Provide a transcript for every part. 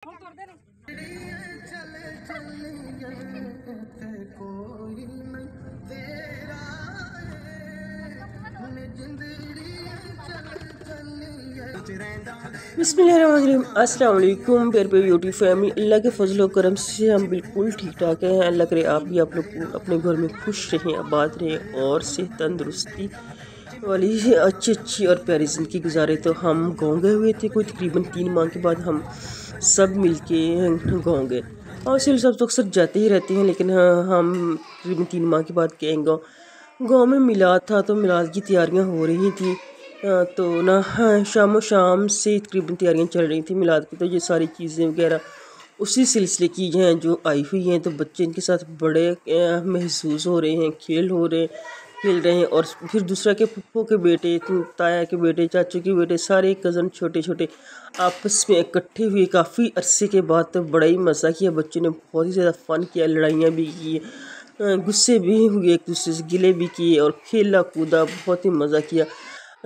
चले चलिए कोई नहीं तेरा पे ब्यूटी फैमिली अल्लाह के फजल करम से हम बिल्कुल ठीक ठाक हैं अल्लाह करे आप भी आप लोग अपने घर में खुश रहें आबाद रहें और से तंदुरुस्ती वाली अच्छी अच्छी और प्यारी ज़िंदगी गुजारे तो हम गाँव गए हुए थे कोई तकरीबन तीन माह के बाद हम सब मिल के गाँव गए और सिल सब तो अक्सर जाते ही रहते हैं लेकिन हाँ, हम तकरीबन तीन माह के बाद गए गाँव गाँव में मिलाद था तो मिलाद की तैयारियाँ हो रही थी हाँ, तो ना हाँ, शाम शाम से तकरीबन तैयारियाँ चल रही थी मिलाद की तो ये सारी चीज़ें वगैरह उसी सिलसिले की हैं जो आई हुई हैं तो बच्चे इनके साथ बड़े महसूस हो रहे हैं खेल हो रहे हैं खेल रहे हैं और फिर दूसरा के फूफो के बेटे ताया के बेटे चाचू के बेटे सारे कज़न छोटे छोटे आपस में इकट्ठे हुए काफ़ी अरसे के बाद बड़ा ही मज़ा किया बच्चों ने बहुत ही ज़्यादा फ़न किया लड़ाइयाँ भी की गुस्से भी हुए एक दूसरे से गिले भी किए और खेला कूदा बहुत ही मज़ा किया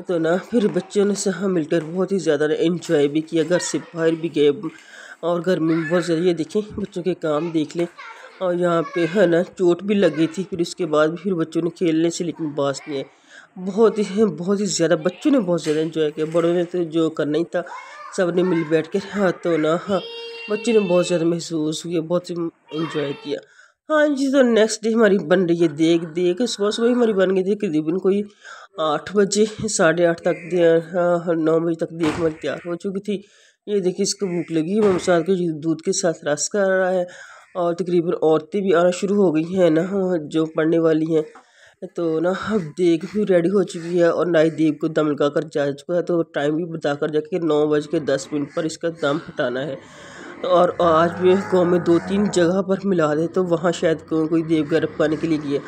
तो ना फिर बच्चों ने सहा मिलकर बहुत ही ज़्यादा इन्जॉय भी किया घर से बाहर भी गए और घर में बहुत ज़्यादा ये देखें बच्चों के काम देख लें और यहाँ पे है ना चोट भी लगी थी फिर उसके बाद भी फिर बच्चों ने खेलने से लेकिन बास नहीं है बहुत ही बहुत ही ज़्यादा बच्चों ने बहुत ज़्यादा इन्जॉय किया बड़ों ने तो जो करना ही था सब ने मिल बैठ के हाँ तो ना हाँ बच्चों ने बहुत ज़्यादा महसूस हुए बहुत ही इन्जॉय किया हाँ जी तो नेक्स्ट डे हमारी बन रही है देख देख सुबह सुबह ही हमारी बन गई थी करीबन कोई आठ बजे साढ़े आठ तक हाँ, नौ बजे तक देख हमारी तैयार हो चुकी थी ये देखिए इसको भूख लगी मम्मी साथ के दूध के साथ रस कर रहा है और तकरीबन औरतें भी आना शुरू हो गई हैं ना जो पढ़ने वाली हैं तो ना हम देख भी रेडी हो चुकी है और नाई देव को दम लगा कर जा चुका है तो टाइम भी बता कर जाके नौ बज के दस मिनट पर इसका दम हटाना है और आज भी गाँव में दो तीन जगह पर मिला दे तो वहाँ शायद को, कोई देवघर पाने के लिए गया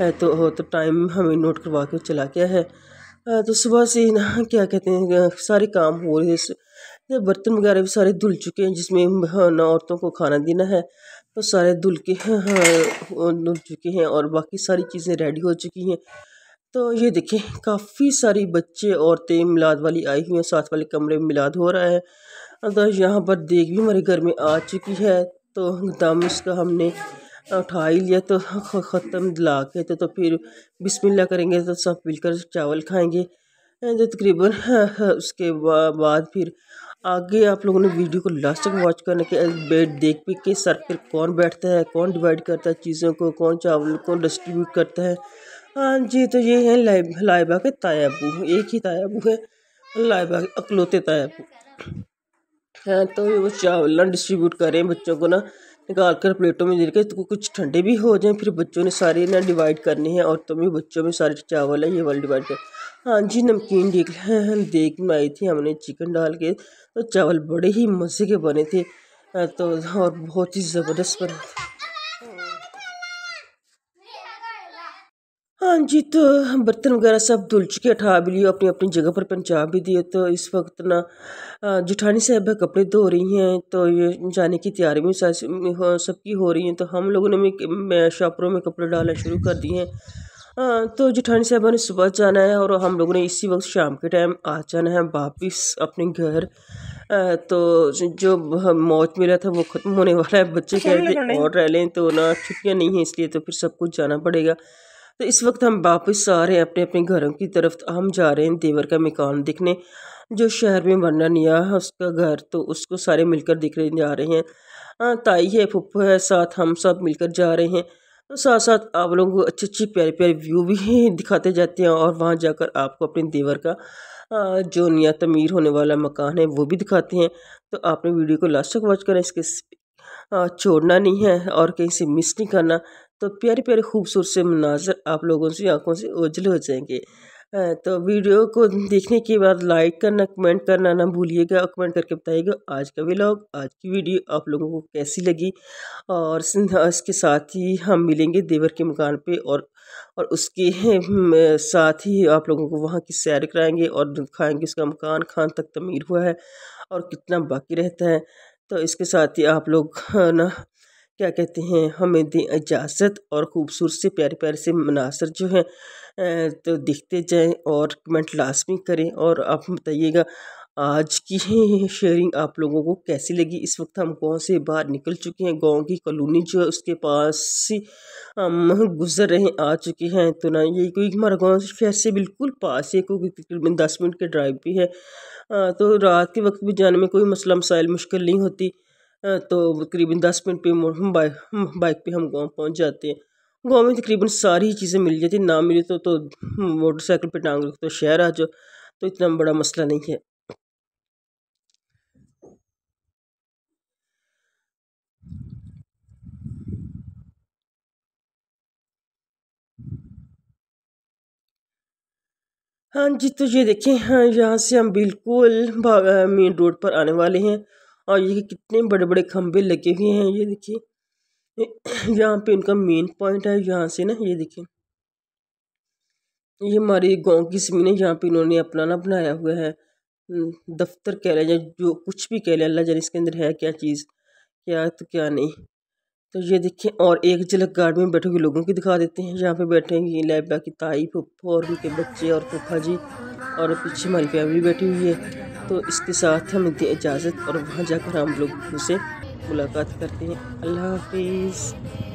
है तो तो टाइम हमें नोट करवा के चला गया है तो सुबह से ना क्या कहते हैं सारे काम हो रहे हैं बर्तन वगैरह भी सारे धुल चुके हैं जिसमें हाँ, ना औरतों को खाना देना है तो सारे धुल के धुल चुके हैं और बाकी सारी चीज़ें रेडी हो चुकी हैं तो ये देखें काफ़ी सारी बच्चे औरतें मिलाद वाली आई हुई हैं साथ वाले कमरे में मिलाद हो रहा है तो यहाँ पर देख भी हमारे घर में आ चुकी है तो दम इसका हमने उठा ही लिया तो ख़त्म दिला के तो, तो फिर बिस्मिल्लाह करेंगे तो सब मिलकर चावल खाएंगे जो तकरीबन हाँ, हाँ, उसके बाद फिर आगे आप लोगों ने वीडियो को लास्ट तक वॉच करने के बेट देख पी के सर पर कौन बैठता है कौन डिवाइड करता है चीज़ों को कौन चावल को डिस्ट्रीब्यूट करता है हाँ जी तो ये है लाइबा लाइबा के तायाबू एक ही तायाबू है लाइबा के अकलौते तायाबू हैं हाँ, तो वो चावल ना डिस्ट्रीब्यूट करें बच्चों को ना निकाल कर प्लेटों में देकर तो कुछ ठंडे भी हो जाएं फिर बच्चों ने सारे ना डिवाइड करने हैं औरतों में बच्चों में सारे चावल है ये वाले डिवाइड कर हाँ जी नमकीन देख देख बनाई थी हमने चिकन डाल के तो चावल बड़े ही मज़े के बने थे तो और बहुत ही ज़बरदस्त बने थे हाँ जी तो बर्तन वगैरह सब धुल चुके उठा भी लिए अपनी अपनी जगह पर पहुँचा भी दिए तो इस वक्त ना जुठानी साहब कपड़े धो रही हैं तो ये जाने की तैयारी भी सबकी हो रही हैं तो हम लोगों ने भी शॉपरों में कपड़े डालना शुरू कर दिए हैं तो जेठानी साहबा ने सुबह जाना है और हम लोगों ने इसी वक्त शाम के टाइम आ जाना है वापस अपने घर तो जो मौत मिला था वो ख़त्म होने वाला है बच्चे कह रहे और रह लें तो ना छुट्टियाँ नहीं हैं इसलिए तो फिर सब कुछ जाना पड़ेगा तो इस वक्त हम वापस आ रहे हैं अपने अपने घरों की तरफ तो हम जा रहे हैं देवर का मकान देखने जो शहर में बनना है उसका घर तो उसको सारे मिलकर दिख रहे जा रहे हैं ताई है फुप्पो है साथ हम सब मिलकर जा रहे हैं तो साथ साथ आप लोगों को अच्छी अच्छे प्यारे प्यारे व्यू भी दिखाते जाते हैं और वहाँ जाकर आपको अपने देवर का जो नया तमीर होने वाला मकान है वो भी दिखाते हैं तो आपने वीडियो को लास्ट तक वॉच करें इसके छोड़ना नहीं है और कहीं से मिस नहीं करना तो प्यारे प्यारे खूबसूरत से मनाजर आप लोगों से आंखों से ओझल हो जाएंगे तो वीडियो को देखने के बाद लाइक करना कमेंट करना ना भूलिएगा और कमेंट करके बताइएगा आज का व्लॉग आज की वीडियो आप लोगों को कैसी लगी और इसके साथ ही हम मिलेंगे देवर के मकान पे और और उसके साथ ही आप लोगों को वहाँ की सैर कराएंगे और दिखाएंगे उसका मकान खान तक तमीर हुआ है और कितना बाकी रहता है तो इसके साथ ही आप लोग ना क्या कहते हैं हमें दें इजाज़त और ख़ूबसूरत से प्यारे प्यारे से मनासर जो हैं तो दिखते जाएँ और कमेंट लाजमी करें और आप बताइएगा आज की शेयरिंग आप लोगों को कैसी लगी इस वक्त हम गांव से बाहर निकल चुके हैं गांव की कॉलोनी जो है उसके पास से हम गुजर रहे आ चुके हैं तो ना ये कोई हमारा गांव शहर से बिल्कुल पास है क्योंकि तकरीबन दस मिनट के ड्राइव भी है तो रात के वक्त भी जाने में कोई मसला मसाइल मुश्किल नहीं होती तो तकरीबन दस मिनट पे हम बाइक पे हम गांव पहुंच जाते हैं गांव में तकरीबन सारी चीज़ें मिल जाती ना मिले तो तो मोटरसाइकिल पे टांग रखते तो शहर आ जाओ तो इतना बड़ा मसला नहीं है हाँ जी तो ये देखें हाँ यहाँ से हम बिल्कुल मेन रोड पर आने वाले हैं और ये कितने बड़े बड़े खंभे लगे हुए हैं ये देखिए यहाँ पे उनका मेन पॉइंट है यहाँ से ना ये देखिए ये हमारे गांव की जमीन है यहाँ पे इन्होंने अपना ना बनाया हुआ है दफ्तर कह लें जो कुछ भी कह रहे अल्लाह जान इसके अंदर है क्या चीज़ क्या तो क्या नहीं तो ये देखिए और एक झलक गार्ड में बैठे हुए लोगों की दिखा देते हैं जहाँ पे बैठे हैं लैबा की ताई पप्पू और उनके बच्चे और पप्पा जी और पीछे हमारी फैमिली बैठी हुई है तो इसके साथ हम दें इजाज़त और वहाँ जाकर हम लोग उनसे मुलाकात करते हैं अल्लाह हाफिज़